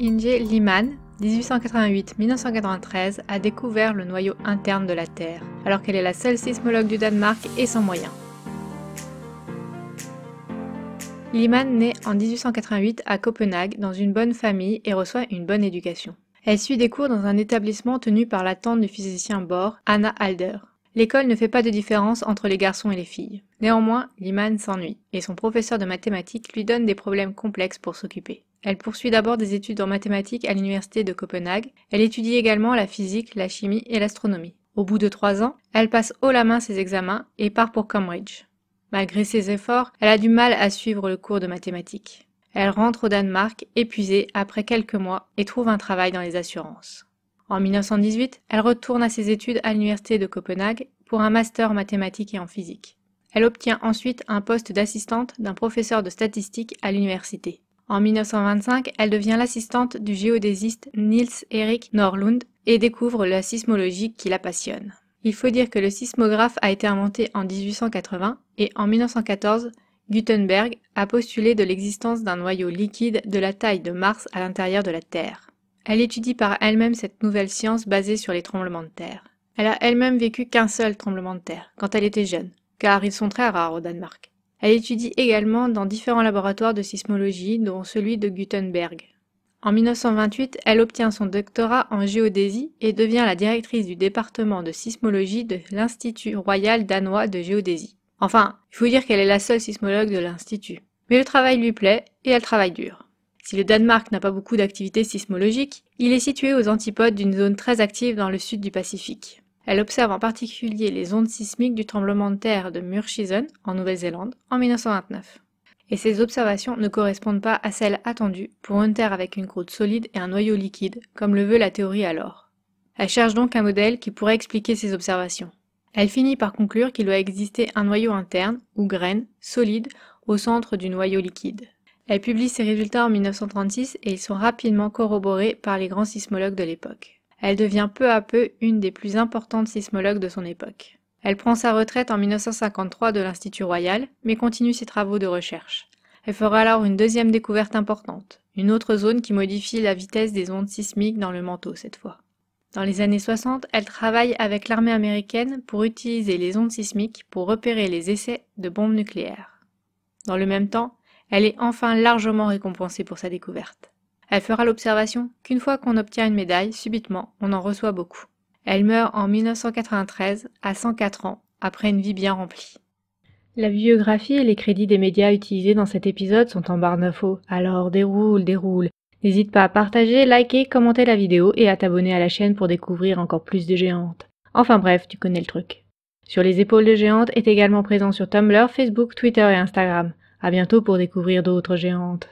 Inge Liman, 1888-1993, a découvert le noyau interne de la Terre, alors qu'elle est la seule sismologue du Danemark et sans moyens. Liman naît en 1888 à Copenhague dans une bonne famille et reçoit une bonne éducation. Elle suit des cours dans un établissement tenu par la tante du physicien Bohr, Anna Alder. L'école ne fait pas de différence entre les garçons et les filles. Néanmoins, Liman s'ennuie et son professeur de mathématiques lui donne des problèmes complexes pour s'occuper. Elle poursuit d'abord des études en mathématiques à l'université de Copenhague. Elle étudie également la physique, la chimie et l'astronomie. Au bout de trois ans, elle passe haut la main ses examens et part pour Cambridge. Malgré ses efforts, elle a du mal à suivre le cours de mathématiques. Elle rentre au Danemark épuisée après quelques mois et trouve un travail dans les assurances. En 1918, elle retourne à ses études à l'université de Copenhague pour un master en mathématiques et en physique. Elle obtient ensuite un poste d'assistante d'un professeur de statistique à l'université. En 1925, elle devient l'assistante du géodésiste Niels-Erik Norlund et découvre la sismologie qui la passionne. Il faut dire que le sismographe a été inventé en 1880 et en 1914, Gutenberg a postulé de l'existence d'un noyau liquide de la taille de Mars à l'intérieur de la Terre. Elle étudie par elle-même cette nouvelle science basée sur les tremblements de terre. Elle a elle-même vécu qu'un seul tremblement de terre, quand elle était jeune, car ils sont très rares au Danemark. Elle étudie également dans différents laboratoires de sismologie, dont celui de Gutenberg. En 1928, elle obtient son doctorat en géodésie et devient la directrice du département de sismologie de l'Institut royal danois de géodésie. Enfin, il faut dire qu'elle est la seule sismologue de l'Institut. Mais le travail lui plaît et elle travaille dur. Si le Danemark n'a pas beaucoup d'activités sismologiques, il est situé aux antipodes d'une zone très active dans le sud du Pacifique. Elle observe en particulier les ondes sismiques du tremblement de terre de Murchison en Nouvelle-Zélande en 1929. Et ces observations ne correspondent pas à celles attendues pour une Terre avec une croûte solide et un noyau liquide, comme le veut la théorie alors. Elle cherche donc un modèle qui pourrait expliquer ces observations. Elle finit par conclure qu'il doit exister un noyau interne, ou graine, solide, au centre du noyau liquide. Elle publie ses résultats en 1936 et ils sont rapidement corroborés par les grands sismologues de l'époque elle devient peu à peu une des plus importantes sismologues de son époque. Elle prend sa retraite en 1953 de l'Institut Royal, mais continue ses travaux de recherche. Elle fera alors une deuxième découverte importante, une autre zone qui modifie la vitesse des ondes sismiques dans le manteau cette fois. Dans les années 60, elle travaille avec l'armée américaine pour utiliser les ondes sismiques pour repérer les essais de bombes nucléaires. Dans le même temps, elle est enfin largement récompensée pour sa découverte. Elle fera l'observation qu'une fois qu'on obtient une médaille, subitement, on en reçoit beaucoup. Elle meurt en 1993, à 104 ans, après une vie bien remplie. La biographie et les crédits des médias utilisés dans cet épisode sont en barre d'infos, alors déroule, déroule. N'hésite pas à partager, liker, commenter la vidéo et à t'abonner à la chaîne pour découvrir encore plus de géantes. Enfin bref, tu connais le truc. Sur les épaules de géantes est également présent sur Tumblr, Facebook, Twitter et Instagram. À bientôt pour découvrir d'autres géantes.